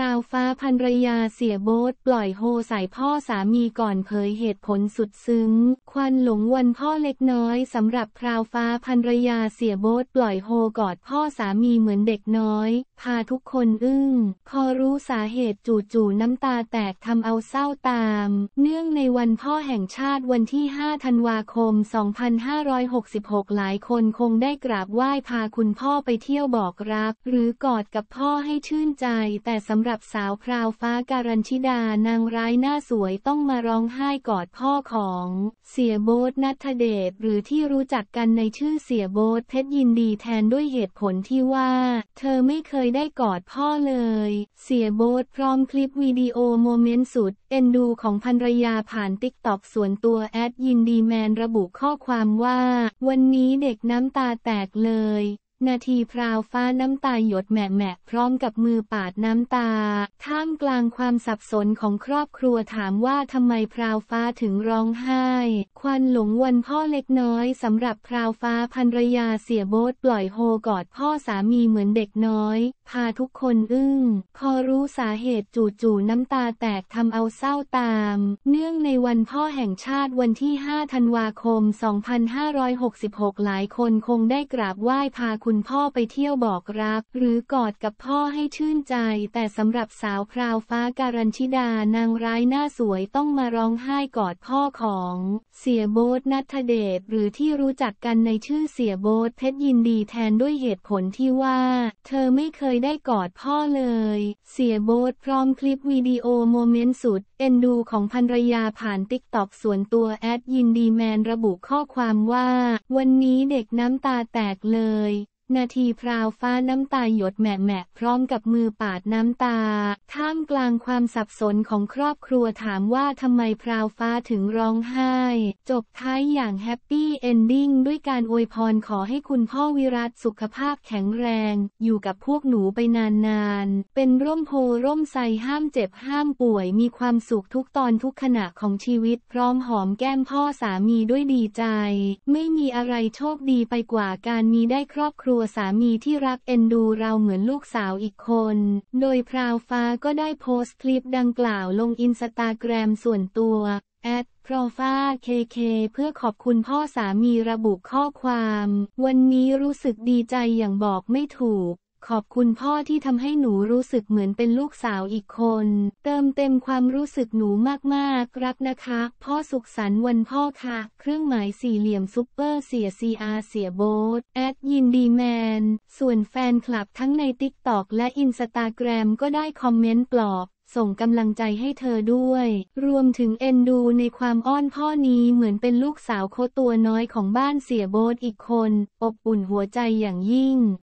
ราวฟ้าพันรยาเสียโบสปล่อยโฮใส่พ่อสามีก่อนเผยเหตุผลสุดซึ้ง ควันหลงวันพ่อเล็กน้อยสำหรับคราวฟ้าพันรยาเสียโบสปล่อยโฮกอดพ่อสามีเหมือนเด็กน้อย พาทุกคนอึ้งพอรู้สาเหตุจู่ๆน้ำตาแตกทำเอาเศร้าตาม เนื่องในวันพ่อแห่งชาติวันที่5ธันวาคม 2566 หลายคนคงได้กราบไหว้พาคุณพ่อไปเที่ยวบอกรักหรือกอดกับพ่อให้ชื่นใจแต่สำำหรับสาวคราวฟ้าการันชิดานางร้ายหน้าสวยต้องมาร้องไห้กอดพ่อของเสียโบ๊นัทเดชหรือที่รู้จักกันในชื่อเสียโบ๊เพชรยินดีแทนด้วยเหตุผลที่ว่า เธอไม่เคยได้กอดพ่อเลย เสียโบ๊พร้อมคลิปวิดีโอโมเมนต์สุด เอ็นดูของภรรยาผ่านติ๊กตอกส่วนตัวแอดยินดีแมนระบุข้อความว่า วันนี้เด็กน้ำตาแตกเลยนาทีพราวฟ้าน้ำตาหยดแหมะแหม่พร้อมกับมือปาดน้ำตา ท่ามกลางความสับสนของครอบครัวถามว่าทำไมพราวฟ้าถึงร้องไห้ควันหลงวันพ่อเล็กน้อยสำหรับพราวฟ้าภรรยาเสียโบสปล่อยโฮกอดพ่อสามีเหมือนเด็กน้อย พาทุกคนอึ้งพอรู้สาเหตุจู่ๆน้ำตาแตกทำเอาเศร้าตาม เนื่องในวันพ่อแห่งชาติวันที่5ธันวาคม 2566 หลายคนคงได้กราบไหว้พาคุณพ่อไปเที่ยวบอกรักหรือกอดกับพ่อให้ชื่นใจแต่สำหรับสาวคราวฟ้าการันชิดานางร้ายหน้าสวยต้องมาร้องไห้กอดพ่อของเสียโบสนัทเดชหรือที่รู้จักกันในชื่อเสียโบสเพชรยินดีแทนด้วยเหตุผลที่ว่าเธอไม่เคยได้กอดพ่อเลยเสียโบสพร้อมคลิปวิดีโอโมเมนต์สุดเอ็นดูของภรรยาผ่านติ๊กตอกส่วนตัวแอดยินดีแมนระบุข้อความว่าวันนี้เด็กน้ำตาแตกเลยนาทีพราวฟ้าน้ำตาหยดแหมะแหม่พร้อมกับมือปาดน้ำตาท่ามกลางความสับสนของครอบครัวถามว่าทำไมพราวฟ้าถึงร้องไห้ จบท้ายอย่างแฮปปี้เอนดิ้งด้วยการอวยพรขอให้คุณพ่อวิรัตสุขภาพแข็งแรง อยู่กับพวกหนูไปนานๆ เป็นร่มโพร่มใสห้ามเจ็บห้ามป่วย มีความสุขทุกตอนทุกขณะของชีวิตพร้อมหอมแก้มพ่อสามีด้วยดีใจ ไม่มีอะไรโชคดีไปกว่าการมีได้ครอบครัวัวสามีที่รักเอ็นดูเราเหมือนลูกสาวอีกคน โดยพราวฟ้าก็ได้โพสต์คลิปดังกล่าวลงอินสตาแกรมส่วนตัวแอดพรวฟ้าเคเคเพื่อขอบคุณพ่อสามีระบุข้อความ วันนี้รู้สึกดีใจอย่างบอกไม่ถูกขอบคุณพ่อที่ทำให้หนูรู้สึกเหมือนเป็นลูกสาวอีกคน เติมเต็มความรู้สึกหนูมาก ๆ รักนะคะ พ่อสุขสันต์วันพ่อค่ะ เครื่องหมายสี่เหลี่ยมซุปเปอร์ เสียซีอาเสียโบสแอดยินดีแมน ส่วนแฟนคลับทั้งในติ๊กตอกและอินสตาแกรมก็ได้คอมเมนต์ปลอบ ส่งกำลังใจให้เธอด้วย รวมถึงเอ็นดูในความอ้อนพ่อนี้เหมือนเป็นลูกสาวโคตัวน้อยของบ้านเสียโบสอีกคน อบอุ่นหัวใจอย่างยิ่ง